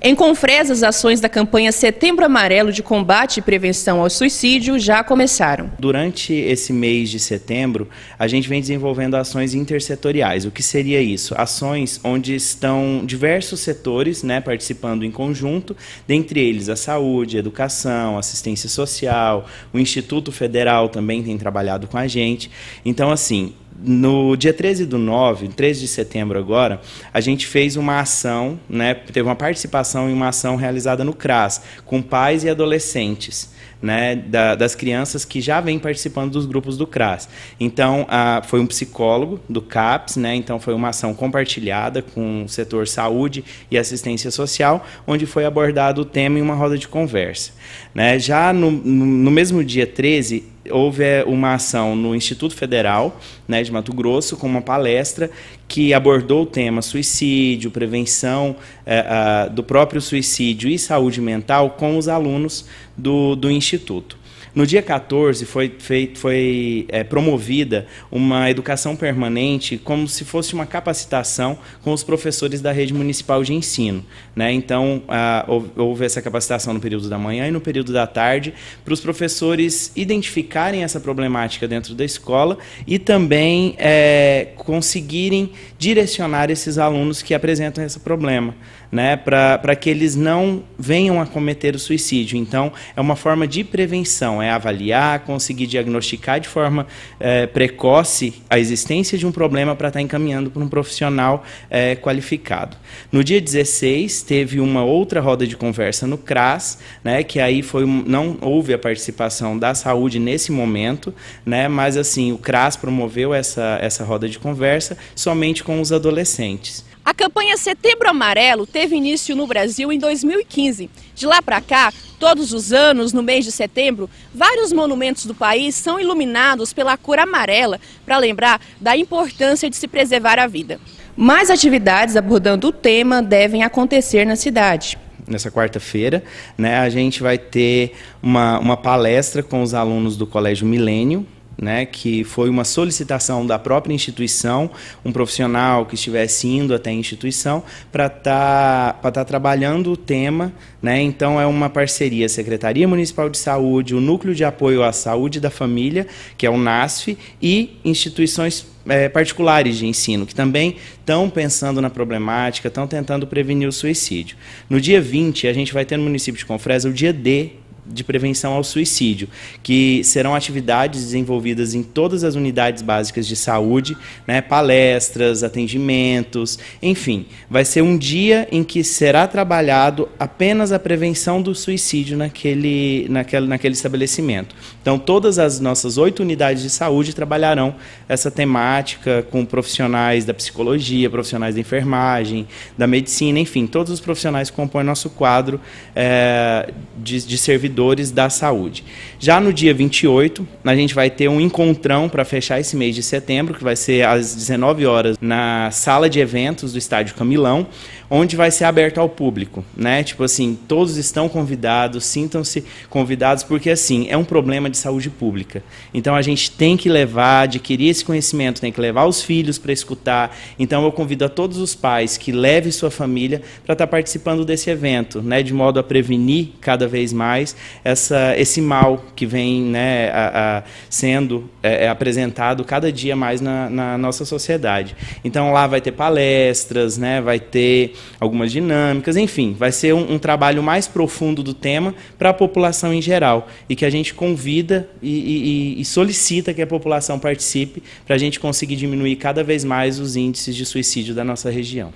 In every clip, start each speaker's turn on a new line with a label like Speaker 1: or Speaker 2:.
Speaker 1: Em Confresa, as ações da campanha Setembro Amarelo de combate e prevenção ao suicídio já começaram.
Speaker 2: Durante esse mês de setembro, a gente vem desenvolvendo ações intersetoriais. O que seria isso? Ações onde estão diversos setores né, participando em conjunto, dentre eles a saúde, a educação, assistência social, o Instituto Federal também tem trabalhado com a gente. Então, assim, no dia 13 do 9, 13 de setembro agora, a gente fez uma ação, né, teve uma participação em uma ação realizada no CRAS, com pais e adolescentes né, da, das crianças que já vêm participando dos grupos do CRAS. Então, a, foi um psicólogo do CAPS, né, então foi uma ação compartilhada com o setor saúde e assistência social, onde foi abordado o tema em uma roda de conversa. Né. Já no, no, mesmo dia 13, houve é, uma ação no Instituto Federal né, de Mato Grosso com uma palestra que abordou o tema suicídio, prevenção eh, ah, do próprio suicídio e saúde mental com os alunos do, do Instituto. No dia 14 foi, feito, foi é, promovida uma educação permanente como se fosse uma capacitação com os professores da rede municipal de ensino. Né? Então, a, houve essa capacitação no período da manhã e no período da tarde para os professores identificarem essa problemática dentro da escola e também é, conseguirem direcionar esses alunos que apresentam esse problema, né? para que eles não venham a cometer o suicídio. Então, é uma forma de prevenção é avaliar, conseguir diagnosticar de forma é, precoce a existência de um problema para estar tá encaminhando para um profissional é, qualificado. No dia 16, teve uma outra roda de conversa no CRAS, né, que aí foi, não houve a participação da saúde nesse momento, né, mas assim o CRAS promoveu essa, essa roda de conversa somente com os adolescentes.
Speaker 1: A campanha Setembro Amarelo teve início no Brasil em 2015. De lá para cá, todos os anos, no mês de setembro, vários monumentos do país são iluminados pela cor amarela para lembrar da importância de se preservar a vida. Mais atividades abordando o tema devem acontecer na cidade
Speaker 2: nessa quarta-feira, né, a gente vai ter uma, uma palestra com os alunos do Colégio Milênio, né, que foi uma solicitação da própria instituição, um profissional que estivesse indo até a instituição para estar tá, tá trabalhando o tema. Né? Então, é uma parceria Secretaria Municipal de Saúde, o Núcleo de Apoio à Saúde da Família, que é o NASF, e instituições é, particulares de ensino, que também estão pensando na problemática, estão tentando prevenir o suicídio. No dia 20, a gente vai ter no município de Confresa o dia D de prevenção ao suicídio, que serão atividades desenvolvidas em todas as unidades básicas de saúde, né, palestras, atendimentos, enfim, vai ser um dia em que será trabalhado apenas a prevenção do suicídio naquele, naquele, naquele estabelecimento. Então, todas as nossas oito unidades de saúde trabalharão essa temática com profissionais da psicologia, profissionais da enfermagem, da medicina, enfim, todos os profissionais que compõem nosso quadro é, de, de servidores servidores da saúde. Já no dia 28, a gente vai ter um encontrão para fechar esse mês de setembro, que vai ser às 19 horas na sala de eventos do Estádio Camilão, onde vai ser aberto ao público, né? Tipo assim, todos estão convidados, sintam-se convidados, porque assim, é um problema de saúde pública. Então a gente tem que levar, adquirir esse conhecimento, tem que levar os filhos para escutar. Então eu convido a todos os pais que levem sua família para estar tá participando desse evento, né? De modo a prevenir cada vez mais, essa, esse mal que vem né, a, a sendo é, é, apresentado cada dia mais na, na, nossa sociedade. Então lá vai ter palestras, né, vai ter algumas dinâmicas, enfim, vai ser um, um trabalho mais profundo do tema para a população em geral e que a gente convida e, e, e solicita que a população participe para a gente conseguir diminuir cada vez mais os índices de suicídio da nossa região.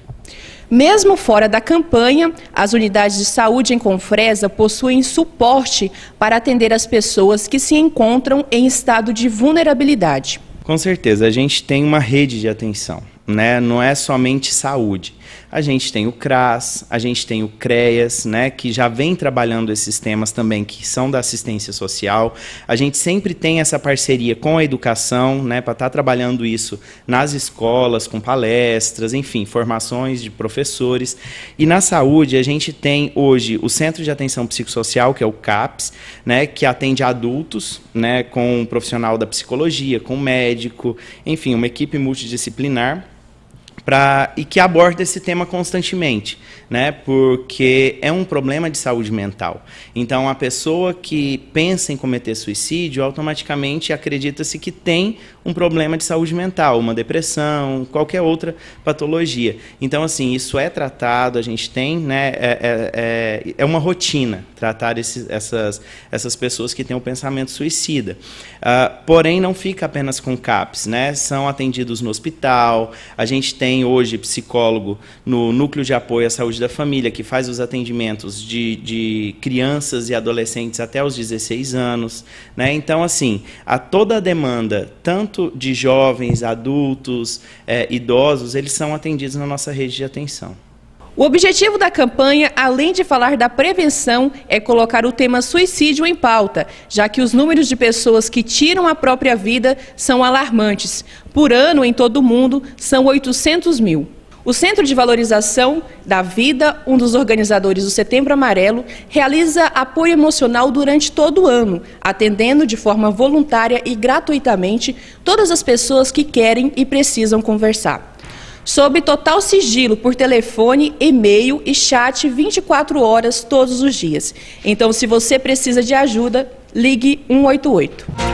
Speaker 1: Mesmo fora da campanha, as unidades de saúde em Confresa possuem suporte para atender as pessoas que se encontram em estado de vulnerabilidade.
Speaker 2: Com certeza, a gente tem uma rede de atenção, né? Não é somente saúde. A gente tem o CRAS, a gente tem o CREAS, né, que já vem trabalhando esses temas também, que são da assistência social. A gente sempre tem essa parceria com a educação, né, para estar tá trabalhando isso nas escolas, com palestras, enfim, formações de professores. E na saúde, a gente tem hoje o Centro de Atenção Psicossocial, que é o CAPS, né, que atende adultos, né, com um profissional da psicologia, com um médico, enfim, uma equipe multidisciplinar Pra, e que aborda esse tema constantemente, né? Porque é um problema de saúde mental. Então, a pessoa que pensa em cometer suicídio automaticamente acredita-se que tem um problema de saúde mental, uma depressão, qualquer outra patologia. Então, assim, isso é tratado, a gente tem, né? É, é, é, é uma rotina tratar esses, essas, essas pessoas que têm o um pensamento suicida. Uh, porém, não fica apenas com CAPS, né? São atendidos no hospital, a gente tem hoje psicólogo no Núcleo de Apoio à Saúde da Família, que faz os atendimentos de, de crianças e adolescentes até os 16 anos. Né? Então, assim, a toda a demanda, tanto de jovens, adultos, é, idosos, eles são atendidos na nossa rede de atenção.
Speaker 1: O objetivo da campanha, além de falar da prevenção, é colocar o tema suicídio em pauta, já que os números de pessoas que tiram a própria vida são alarmantes. Por ano, em todo o mundo, são 800 mil. O Centro de Valorização da Vida, um dos organizadores do Setembro Amarelo, realiza apoio emocional durante todo o ano, atendendo de forma voluntária e gratuitamente todas as pessoas que querem e precisam conversar sob total sigilo por telefone, e-mail e chat 24 horas todos os dias. Então, se você precisa de ajuda, ligue 188.